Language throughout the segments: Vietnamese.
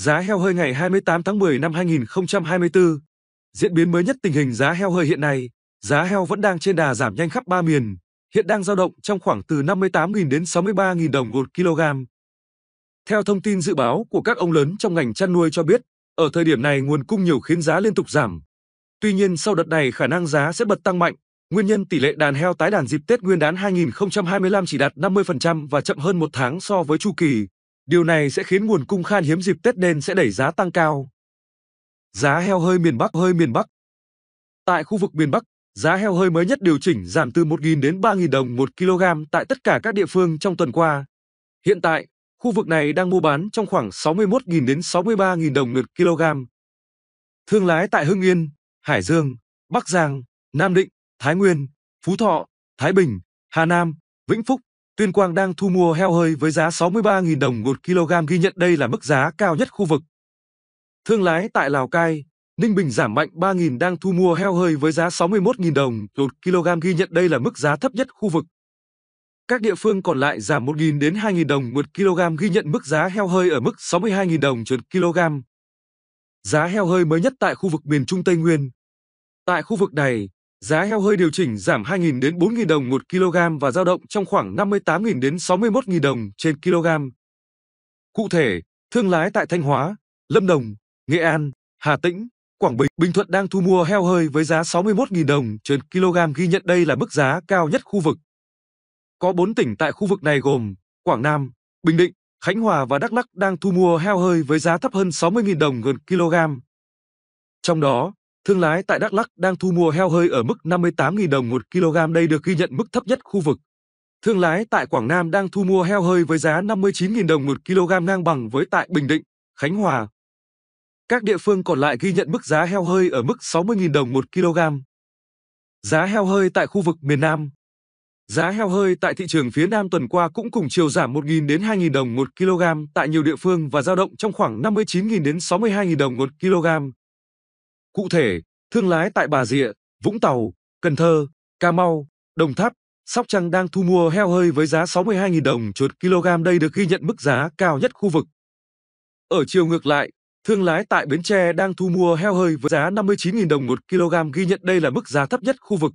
Giá heo hơi ngày 28 tháng 10 năm 2024. Diễn biến mới nhất tình hình giá heo hơi hiện nay, giá heo vẫn đang trên đà giảm nhanh khắp ba miền, hiện đang dao động trong khoảng từ 58.000 đến 63.000 đồng một kg. Theo thông tin dự báo của các ông lớn trong ngành chăn nuôi cho biết, ở thời điểm này nguồn cung nhiều khiến giá liên tục giảm. Tuy nhiên sau đợt này khả năng giá sẽ bật tăng mạnh, nguyên nhân tỷ lệ đàn heo tái đàn dịp Tết Nguyên đán 2025 chỉ đạt 50% và chậm hơn một tháng so với chu kỳ. Điều này sẽ khiến nguồn cung khan hiếm dịp Tết nên sẽ đẩy giá tăng cao. Giá heo hơi miền Bắc hơi miền Bắc. Tại khu vực miền Bắc, giá heo hơi mới nhất điều chỉnh giảm từ 1.000 đến 3.000 đồng 1 kg tại tất cả các địa phương trong tuần qua. Hiện tại, khu vực này đang mua bán trong khoảng 61.000 đến 63.000 đồng 1 kg. Thương lái tại Hưng Yên, Hải Dương, Bắc Giang, Nam Định, Thái Nguyên, Phú Thọ, Thái Bình, Hà Nam, Vĩnh Phúc, Tuyên Quang đang thu mua heo hơi với giá 63.000 đồng một kg ghi nhận đây là mức giá cao nhất khu vực. Thương lái tại Lào Cai, Ninh Bình giảm mạnh 3.000 đang thu mua heo hơi với giá 61.000 đồng một kg ghi nhận đây là mức giá thấp nhất khu vực. Các địa phương còn lại giảm 1.000 đến 2.000 đồng một kg ghi nhận mức giá heo hơi ở mức 62.000 đồng một kg. Giá heo hơi mới nhất tại khu vực miền Trung Tây Nguyên. Tại khu vực này, Giá heo hơi điều chỉnh giảm 2.000 đến 4.000 đồng 1 kg và dao động trong khoảng 58.000 đến 61.000 đồng trên kg. Cụ thể, thương lái tại Thanh Hóa, Lâm Đồng, Nghệ An, Hà Tĩnh, Quảng Bình, Bình Thuận đang thu mua heo hơi với giá 61.000 đồng trên kg ghi nhận đây là mức giá cao nhất khu vực. Có 4 tỉnh tại khu vực này gồm Quảng Nam, Bình Định, Khánh Hòa và Đắk Lắc đang thu mua heo hơi với giá thấp hơn 60.000 đồng gần kg. Trong đó, Thương lái tại Đắk Lắk đang thu mua heo hơi ở mức 58.000 đồng một kg đây được ghi nhận mức thấp nhất khu vực. Thương lái tại Quảng Nam đang thu mua heo hơi với giá 59.000 đồng một kg ngang bằng với tại Bình Định, Khánh Hòa. Các địa phương còn lại ghi nhận mức giá heo hơi ở mức 60.000 đồng một kg. Giá heo hơi tại khu vực miền Nam Giá heo hơi tại thị trường phía Nam tuần qua cũng cùng chiều giảm 1.000 đến 2.000 đồng một kg tại nhiều địa phương và dao động trong khoảng 59.000 đến 62.000 đồng một kg. Cụ thể, thương lái tại Bà Rịa, Vũng Tàu, Cần Thơ, Cà Mau, Đồng Tháp, Sóc Trăng đang thu mua heo hơi với giá 62.000 đồng chuột kg đây được ghi nhận mức giá cao nhất khu vực. Ở chiều ngược lại, thương lái tại Bến Tre đang thu mua heo hơi với giá 59.000 đồng một kg ghi nhận đây là mức giá thấp nhất khu vực.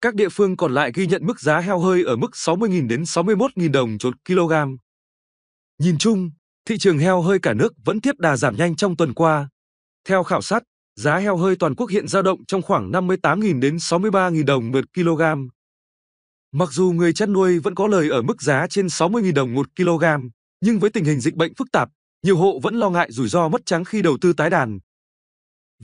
Các địa phương còn lại ghi nhận mức giá heo hơi ở mức 60.000 đến 61.000 đồng một kg. Nhìn chung, thị trường heo hơi cả nước vẫn tiếp đà giảm nhanh trong tuần qua. Theo khảo sát, Giá heo hơi toàn quốc hiện dao động trong khoảng 58.000 đến 63.000 đồng một kg. Mặc dù người chăn nuôi vẫn có lời ở mức giá trên 60.000 đồng một kg, nhưng với tình hình dịch bệnh phức tạp, nhiều hộ vẫn lo ngại rủi ro mất trắng khi đầu tư tái đàn.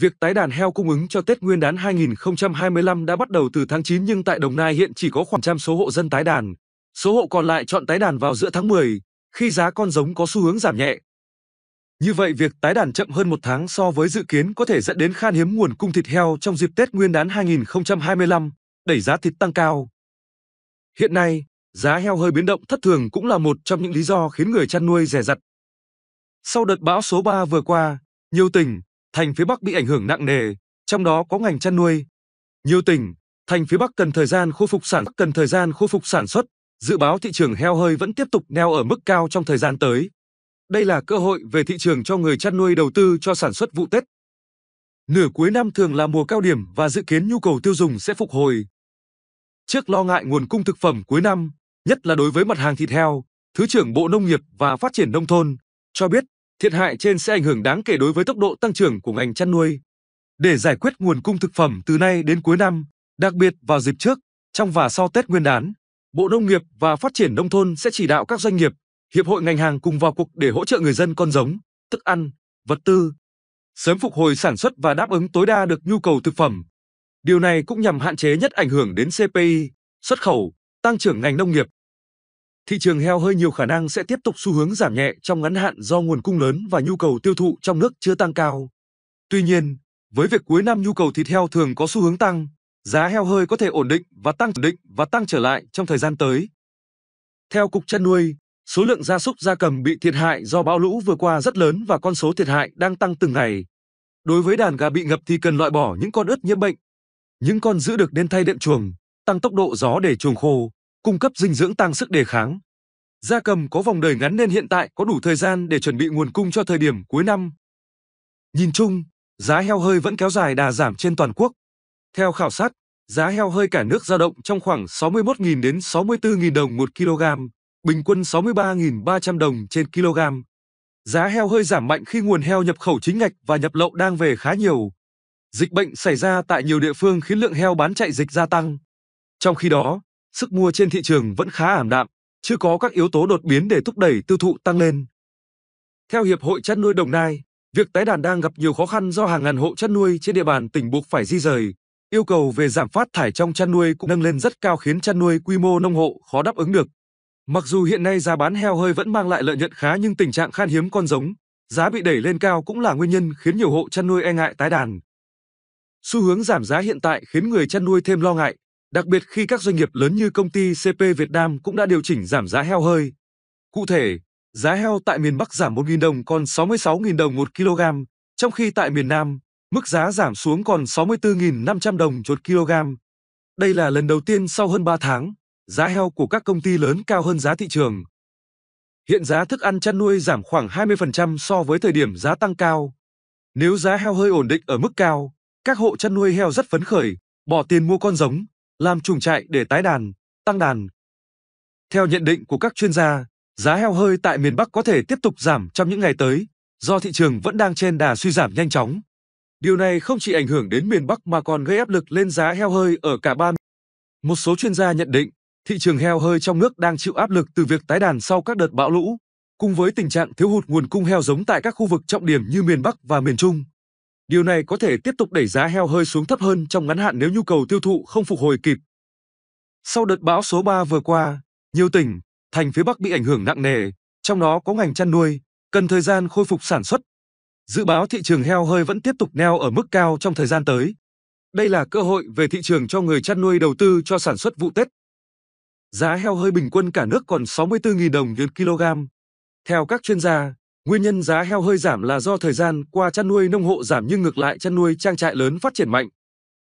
Việc tái đàn heo cung ứng cho Tết Nguyên đán 2025 đã bắt đầu từ tháng 9 nhưng tại Đồng Nai hiện chỉ có khoảng trăm số hộ dân tái đàn. Số hộ còn lại chọn tái đàn vào giữa tháng 10, khi giá con giống có xu hướng giảm nhẹ. Như vậy việc tái đàn chậm hơn một tháng so với dự kiến có thể dẫn đến khan hiếm nguồn cung thịt heo trong dịp Tết Nguyên đán 2025, đẩy giá thịt tăng cao. Hiện nay, giá heo hơi biến động thất thường cũng là một trong những lý do khiến người chăn nuôi rẻ rặt. Sau đợt bão số 3 vừa qua, nhiều tỉnh, thành phía Bắc bị ảnh hưởng nặng nề, trong đó có ngành chăn nuôi. Nhiều tỉnh, thành phía Bắc cần thời gian khôi phục sản cần thời gian khôi phục sản xuất, dự báo thị trường heo hơi vẫn tiếp tục neo ở mức cao trong thời gian tới. Đây là cơ hội về thị trường cho người chăn nuôi đầu tư cho sản xuất vụ Tết. Nửa cuối năm thường là mùa cao điểm và dự kiến nhu cầu tiêu dùng sẽ phục hồi. Trước lo ngại nguồn cung thực phẩm cuối năm, nhất là đối với mặt hàng thịt heo, Thứ trưởng Bộ Nông nghiệp và Phát triển Nông thôn cho biết thiệt hại trên sẽ ảnh hưởng đáng kể đối với tốc độ tăng trưởng của ngành chăn nuôi. Để giải quyết nguồn cung thực phẩm từ nay đến cuối năm, đặc biệt vào dịp trước, trong và sau Tết Nguyên đán, Bộ Nông nghiệp và Phát triển Nông thôn sẽ chỉ đạo các doanh nghiệp, hiệp hội ngành hàng cùng vào cuộc để hỗ trợ người dân con giống, thức ăn, vật tư, sớm phục hồi sản xuất và đáp ứng tối đa được nhu cầu thực phẩm. Điều này cũng nhằm hạn chế nhất ảnh hưởng đến CPI, xuất khẩu, tăng trưởng ngành nông nghiệp. Thị trường heo hơi nhiều khả năng sẽ tiếp tục xu hướng giảm nhẹ trong ngắn hạn do nguồn cung lớn và nhu cầu tiêu thụ trong nước chưa tăng cao. Tuy nhiên, với việc cuối năm nhu cầu thịt heo thường có xu hướng tăng, giá heo hơi có thể ổn định và tăng ổn định và tăng trở lại trong thời gian tới. Theo cục chăn nuôi, Số lượng gia súc gia cầm bị thiệt hại do bão lũ vừa qua rất lớn và con số thiệt hại đang tăng từng ngày. Đối với đàn gà bị ngập thì cần loại bỏ những con ướt nhiễm bệnh. Những con giữ được nên thay đệm chuồng, tăng tốc độ gió để chuồng khô, cung cấp dinh dưỡng tăng sức đề kháng. Gia cầm có vòng đời ngắn nên hiện tại có đủ thời gian để chuẩn bị nguồn cung cho thời điểm cuối năm. Nhìn chung, giá heo hơi vẫn kéo dài đà giảm trên toàn quốc. Theo khảo sát, giá heo hơi cả nước dao động trong khoảng 61.000 đến 64.000 đồng một kg bình quân 63.300 đồng trên kg. Giá heo hơi giảm mạnh khi nguồn heo nhập khẩu chính ngạch và nhập lậu đang về khá nhiều. Dịch bệnh xảy ra tại nhiều địa phương khiến lượng heo bán chạy dịch gia tăng. Trong khi đó, sức mua trên thị trường vẫn khá ảm đạm, chưa có các yếu tố đột biến để thúc đẩy tiêu thụ tăng lên. Theo Hiệp hội chăn nuôi Đồng Nai, việc tái đàn đang gặp nhiều khó khăn do hàng ngàn hộ chăn nuôi trên địa bàn tỉnh buộc phải di rời. Yêu cầu về giảm phát thải trong chăn nuôi cũng nâng lên rất cao khiến chăn nuôi quy mô nông hộ khó đáp ứng được. Mặc dù hiện nay giá bán heo hơi vẫn mang lại lợi nhuận khá nhưng tình trạng khan hiếm con giống, giá bị đẩy lên cao cũng là nguyên nhân khiến nhiều hộ chăn nuôi e ngại tái đàn. Xu hướng giảm giá hiện tại khiến người chăn nuôi thêm lo ngại, đặc biệt khi các doanh nghiệp lớn như công ty CP Việt Nam cũng đã điều chỉnh giảm giá heo hơi. Cụ thể, giá heo tại miền Bắc giảm 1.000 đồng còn 66.000 đồng 1 kg, trong khi tại miền Nam, mức giá giảm xuống còn 64.500 đồng một kg. Đây là lần đầu tiên sau hơn 3 tháng, giá heo của các công ty lớn cao hơn giá thị trường. Hiện giá thức ăn chăn nuôi giảm khoảng 20% so với thời điểm giá tăng cao. Nếu giá heo hơi ổn định ở mức cao, các hộ chăn nuôi heo rất phấn khởi, bỏ tiền mua con giống, làm chuồng trại để tái đàn, tăng đàn. Theo nhận định của các chuyên gia, giá heo hơi tại miền Bắc có thể tiếp tục giảm trong những ngày tới, do thị trường vẫn đang trên đà suy giảm nhanh chóng. Điều này không chỉ ảnh hưởng đến miền Bắc mà còn gây áp lực lên giá heo hơi ở cả ba. miền. Một số chuyên gia nhận định, thị trường heo hơi trong nước đang chịu áp lực từ việc tái đàn sau các đợt bão lũ, cùng với tình trạng thiếu hụt nguồn cung heo giống tại các khu vực trọng điểm như miền Bắc và miền Trung. Điều này có thể tiếp tục đẩy giá heo hơi xuống thấp hơn trong ngắn hạn nếu nhu cầu tiêu thụ không phục hồi kịp. Sau đợt bão số 3 vừa qua, nhiều tỉnh, thành phía Bắc bị ảnh hưởng nặng nề, trong đó có ngành chăn nuôi, cần thời gian khôi phục sản xuất. Dự báo thị trường heo hơi vẫn tiếp tục neo ở mức cao trong thời gian tới. Đây là cơ hội về thị trường cho người chăn nuôi đầu tư cho sản xuất vụ Tết giá heo hơi bình quân cả nước còn 64.000 đồng trên kg. Theo các chuyên gia, nguyên nhân giá heo hơi giảm là do thời gian qua chăn nuôi nông hộ giảm nhưng ngược lại chăn nuôi trang trại lớn phát triển mạnh.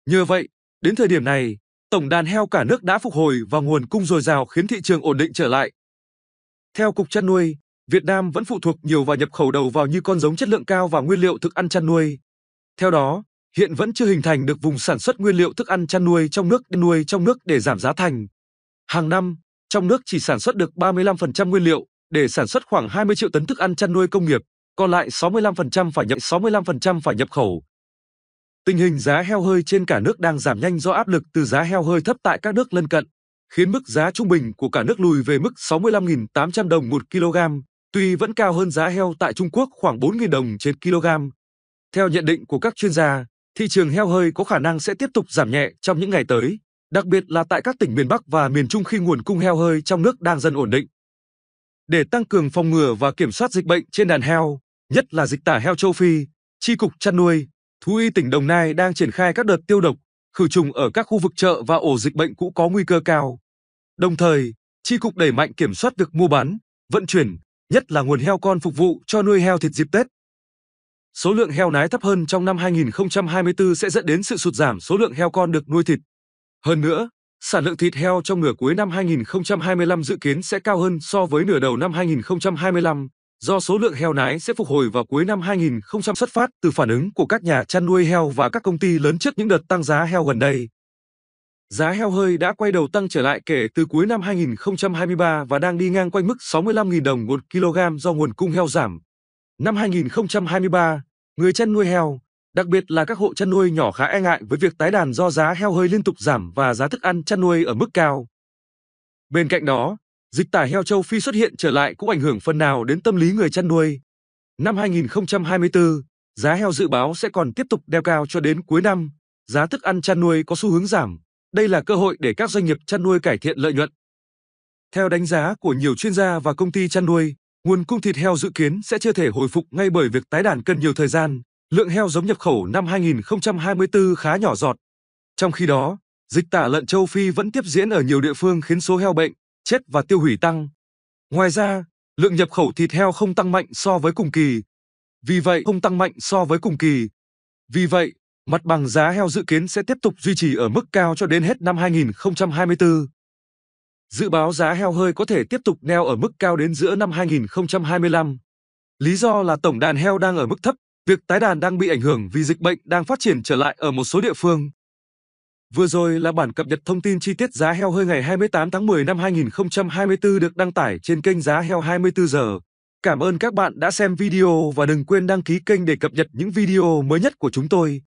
Nhờ vậy, đến thời điểm này, tổng đàn heo cả nước đã phục hồi và nguồn cung dồi dào khiến thị trường ổn định trở lại. Theo Cục Chăn nuôi, Việt Nam vẫn phụ thuộc nhiều vào nhập khẩu đầu vào như con giống chất lượng cao và nguyên liệu thức ăn chăn nuôi. Theo đó, hiện vẫn chưa hình thành được vùng sản xuất nguyên liệu thức ăn chăn nuôi trong nước nuôi trong nước để giảm giá thành. Hàng năm, trong nước chỉ sản xuất được 35% nguyên liệu để sản xuất khoảng 20 triệu tấn thức ăn chăn nuôi công nghiệp, còn lại 65% phải nhập 65% phải nhập khẩu. Tình hình giá heo hơi trên cả nước đang giảm nhanh do áp lực từ giá heo hơi thấp tại các nước lân cận, khiến mức giá trung bình của cả nước lùi về mức 65.800 đồng một kg, tuy vẫn cao hơn giá heo tại Trung Quốc khoảng 4.000 đồng trên kg. Theo nhận định của các chuyên gia, thị trường heo hơi có khả năng sẽ tiếp tục giảm nhẹ trong những ngày tới đặc biệt là tại các tỉnh miền Bắc và miền Trung khi nguồn cung heo hơi trong nước đang dần ổn định. Để tăng cường phòng ngừa và kiểm soát dịch bệnh trên đàn heo, nhất là dịch tả heo châu Phi, Tri cục chăn nuôi, thú y tỉnh Đồng Nai đang triển khai các đợt tiêu độc, khử trùng ở các khu vực chợ và ổ dịch bệnh cũ có nguy cơ cao. Đồng thời, Tri cục đẩy mạnh kiểm soát việc mua bán, vận chuyển, nhất là nguồn heo con phục vụ cho nuôi heo thịt dịp Tết. Số lượng heo nái thấp hơn trong năm 2024 sẽ dẫn đến sự sụt giảm số lượng heo con được nuôi thịt. Hơn nữa, sản lượng thịt heo trong nửa cuối năm 2025 dự kiến sẽ cao hơn so với nửa đầu năm 2025, do số lượng heo nái sẽ phục hồi vào cuối năm 2000 xuất phát từ phản ứng của các nhà chăn nuôi heo và các công ty lớn trước những đợt tăng giá heo gần đây. Giá heo hơi đã quay đầu tăng trở lại kể từ cuối năm 2023 và đang đi ngang quanh mức 65.000 đồng một kg do nguồn cung heo giảm. Năm 2023, người chăn nuôi heo, Đặc biệt là các hộ chăn nuôi nhỏ khá e ngại với việc tái đàn do giá heo hơi liên tục giảm và giá thức ăn chăn nuôi ở mức cao. Bên cạnh đó, dịch tả heo châu Phi xuất hiện trở lại cũng ảnh hưởng phần nào đến tâm lý người chăn nuôi. Năm 2024, giá heo dự báo sẽ còn tiếp tục đeo cao cho đến cuối năm, giá thức ăn chăn nuôi có xu hướng giảm. Đây là cơ hội để các doanh nghiệp chăn nuôi cải thiện lợi nhuận. Theo đánh giá của nhiều chuyên gia và công ty chăn nuôi, nguồn cung thịt heo dự kiến sẽ chưa thể hồi phục ngay bởi việc tái đàn cần nhiều thời gian, lượng heo giống nhập khẩu năm 2024 khá nhỏ giọt. Trong khi đó, dịch tả lợn châu Phi vẫn tiếp diễn ở nhiều địa phương khiến số heo bệnh, chết và tiêu hủy tăng. Ngoài ra, lượng nhập khẩu thịt heo không tăng mạnh so với cùng kỳ. Vì vậy, không tăng mạnh so với cùng kỳ. Vì vậy, mặt bằng giá heo dự kiến sẽ tiếp tục duy trì ở mức cao cho đến hết năm 2024. Dự báo giá heo hơi có thể tiếp tục neo ở mức cao đến giữa năm 2025. Lý do là tổng đàn heo đang ở mức thấp Việc tái đàn đang bị ảnh hưởng vì dịch bệnh đang phát triển trở lại ở một số địa phương. Vừa rồi là bản cập nhật thông tin chi tiết giá heo hơi ngày 28 tháng 10 năm 2024 được đăng tải trên kênh Giá Heo 24 giờ. Cảm ơn các bạn đã xem video và đừng quên đăng ký kênh để cập nhật những video mới nhất của chúng tôi.